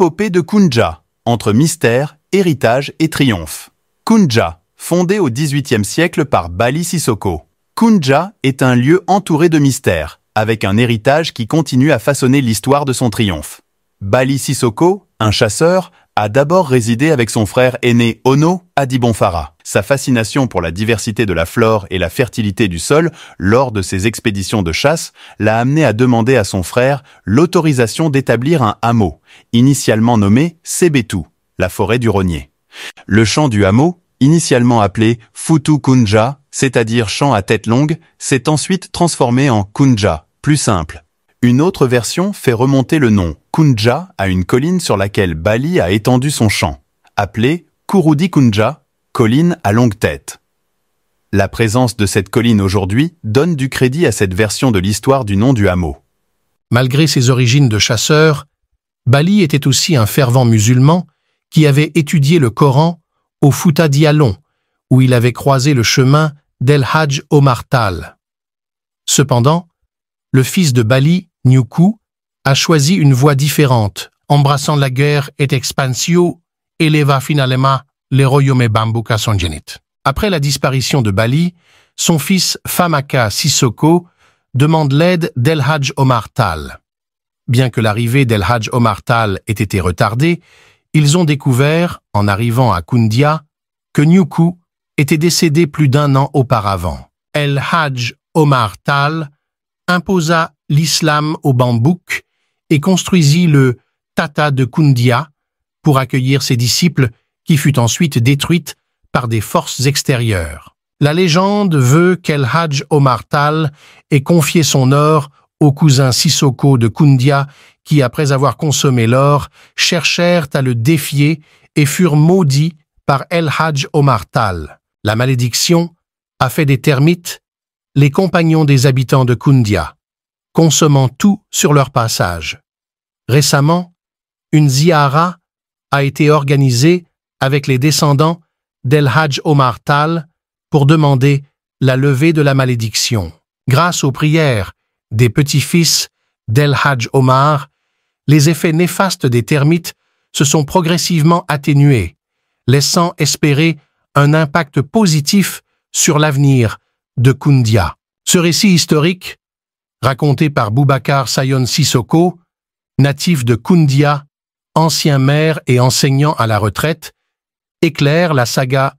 l'épopée de Kunja, entre mystère, héritage et triomphe. Kunja, fondée au XVIIIe siècle par Bali Sissoko. Kunja est un lieu entouré de mystères, avec un héritage qui continue à façonner l'histoire de son triomphe. Bali Sisoko, un chasseur, a d'abord résidé avec son frère aîné Ono à Dibonfara. Sa fascination pour la diversité de la flore et la fertilité du sol lors de ses expéditions de chasse l'a amené à demander à son frère l'autorisation d'établir un hameau, initialement nommé Sebetu, la forêt du Rognier. Le champ du hameau, initialement appelé Futu Kunja, c'est-à-dire champ à tête longue, s'est ensuite transformé en Kunja, plus simple, une autre version fait remonter le nom Kunja à une colline sur laquelle Bali a étendu son champ, appelée Kurudi Kunja, colline à longue tête. La présence de cette colline aujourd'hui donne du crédit à cette version de l'histoire du nom du hameau. Malgré ses origines de chasseur, Bali était aussi un fervent musulman qui avait étudié le Coran au Fouta Dialon, où il avait croisé le chemin d'El Hajj Omar Tal. Cependant, le fils de Bali Nyuku, a choisi une voie différente, embrassant la guerre et et éleva finalement les Royaumes Bambuka Sonjenit. Après la disparition de Bali, son fils Famaka Sissoko demande l'aide d'El-Hajj Omar Tal. Bien que l'arrivée d'El-Hajj Omar Tal ait été retardée, ils ont découvert, en arrivant à Kundia, que Nyuku était décédé plus d'un an auparavant. El-Hajj Omar Tal imposa l'islam au Bambouk et construisit le Tata de Kundia pour accueillir ses disciples qui fut ensuite détruite par des forces extérieures. La légende veut qu'El Hajj Omar Tal ait confié son or aux cousins Sissoko de Kundia qui, après avoir consommé l'or, cherchèrent à le défier et furent maudits par El Hajj Omar Tal. La malédiction a fait des termites les compagnons des habitants de Kundia consommant tout sur leur passage. Récemment, une ziara a été organisée avec les descendants d'El Hajj Omar Tal pour demander la levée de la malédiction. Grâce aux prières des petits-fils d'El Hajj Omar, les effets néfastes des termites se sont progressivement atténués, laissant espérer un impact positif sur l'avenir de Kundia. Ce récit historique raconté par Boubacar Sayon Sissoko, natif de Kundia, ancien maire et enseignant à la retraite, éclaire la saga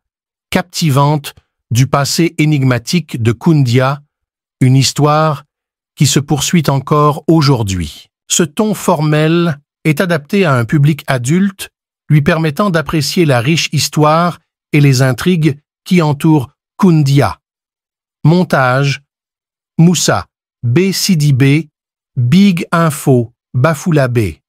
captivante du passé énigmatique de Kundia, une histoire qui se poursuit encore aujourd'hui. Ce ton formel est adapté à un public adulte, lui permettant d'apprécier la riche histoire et les intrigues qui entourent Koundia. Montage Moussa B. Big Info, Bafoula B.